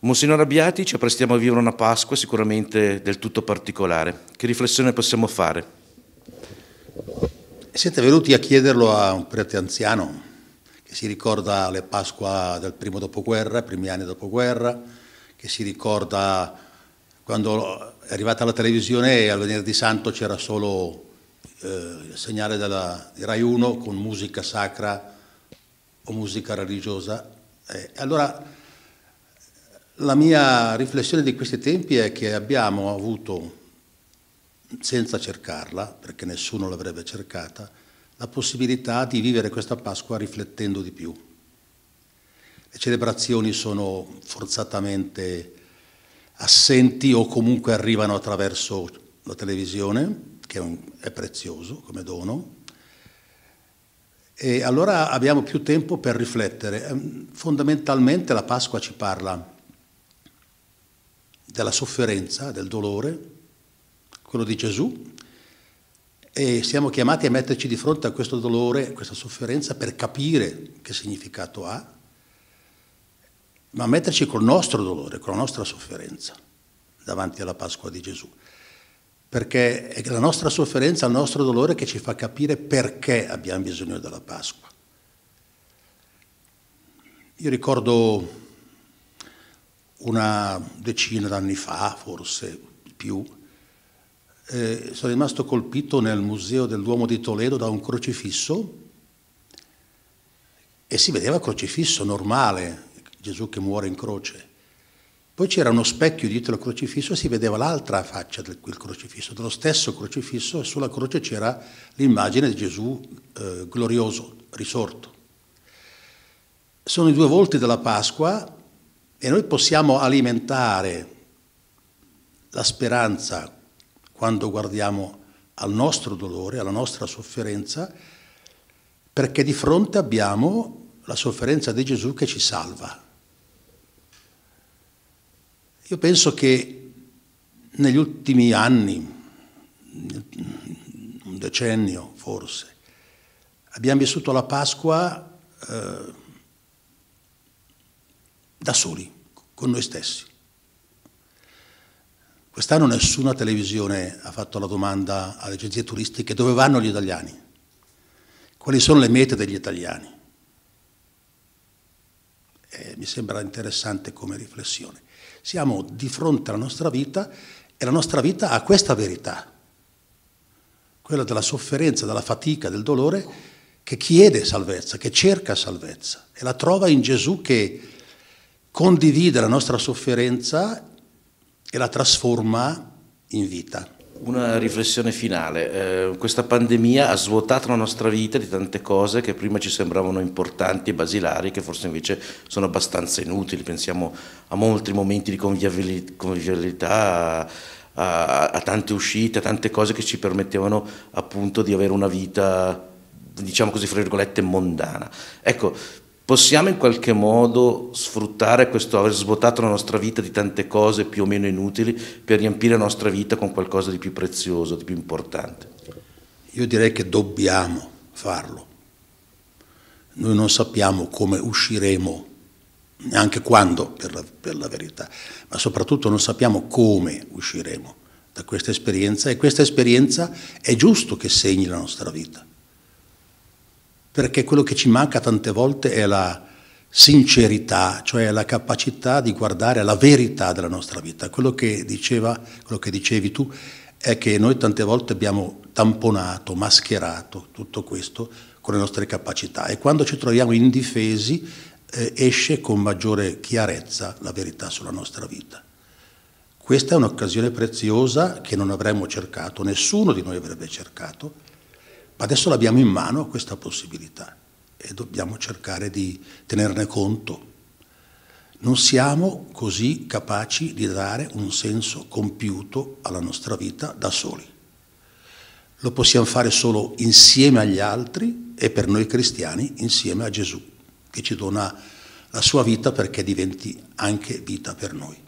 Monsignor Abbiati, ci apprestiamo a vivere una Pasqua sicuramente del tutto particolare. Che riflessione possiamo fare? Siete venuti a chiederlo a un prete anziano che si ricorda le Pasqua del primo dopoguerra, primi anni dopoguerra, che si ricorda quando è arrivata la televisione e al venerdì santo c'era solo eh, il segnale della, di Rai 1 con musica sacra o musica religiosa. Eh, allora la mia riflessione di questi tempi è che abbiamo avuto, senza cercarla, perché nessuno l'avrebbe cercata, la possibilità di vivere questa Pasqua riflettendo di più. Le celebrazioni sono forzatamente assenti o comunque arrivano attraverso la televisione, che è, un, è prezioso come dono, e allora abbiamo più tempo per riflettere. Ehm, fondamentalmente la Pasqua ci parla della sofferenza, del dolore, quello di Gesù, e siamo chiamati a metterci di fronte a questo dolore, a questa sofferenza per capire che significato ha, ma metterci col nostro dolore, con la nostra sofferenza davanti alla Pasqua di Gesù. Perché è la nostra sofferenza, il nostro dolore che ci fa capire perché abbiamo bisogno della Pasqua. Io ricordo una decina d'anni fa, forse più, eh, sono rimasto colpito nel Museo del Duomo di Toledo da un crocifisso e si vedeva crocifisso normale, Gesù che muore in croce. Poi c'era uno specchio dietro al crocifisso e si vedeva l'altra faccia del quel crocifisso, dello stesso crocifisso e sulla croce c'era l'immagine di Gesù eh, glorioso, risorto. Sono i due volti della Pasqua e noi possiamo alimentare la speranza quando guardiamo al nostro dolore, alla nostra sofferenza, perché di fronte abbiamo la sofferenza di Gesù che ci salva. Io penso che negli ultimi anni, un decennio forse, abbiamo vissuto la Pasqua eh, da soli, con noi stessi. Quest'anno nessuna televisione ha fatto la domanda alle agenzie turistiche dove vanno gli italiani, quali sono le mete degli italiani. E eh, mi sembra interessante come riflessione. Siamo di fronte alla nostra vita e la nostra vita ha questa verità, quella della sofferenza, della fatica, del dolore, che chiede salvezza, che cerca salvezza e la trova in Gesù che condivide la nostra sofferenza e la trasforma in vita. Una riflessione finale, eh, questa pandemia ha svuotato la nostra vita di tante cose che prima ci sembravano importanti e basilari, che forse invece sono abbastanza inutili, pensiamo a molti momenti di convivialità, a, a, tante uscite, a tante cose che ci permettevano appunto di avere una vita, diciamo così, fra virgolette, mondana. Ecco, possiamo in qualche modo sfruttare questo aver svuotato la nostra vita di tante cose più o meno inutili per riempire la nostra vita con qualcosa di più prezioso, di più importante? Io direi che dobbiamo farlo. Noi non sappiamo come usciremo, neanche quando per la, per la verità, ma soprattutto non sappiamo come usciremo da questa esperienza e questa esperienza è giusto che segni la nostra vita perché quello che ci manca tante volte è la sincerità, cioè la capacità di guardare alla verità della nostra vita. Quello che, diceva, quello che dicevi tu è che noi tante volte abbiamo tamponato, mascherato tutto questo con le nostre capacità e quando ci troviamo indifesi eh, esce con maggiore chiarezza la verità sulla nostra vita. Questa è un'occasione preziosa che non avremmo cercato, nessuno di noi avrebbe cercato, Adesso l'abbiamo in mano questa possibilità e dobbiamo cercare di tenerne conto. Non siamo così capaci di dare un senso compiuto alla nostra vita da soli. Lo possiamo fare solo insieme agli altri e per noi cristiani insieme a Gesù, che ci dona la sua vita perché diventi anche vita per noi.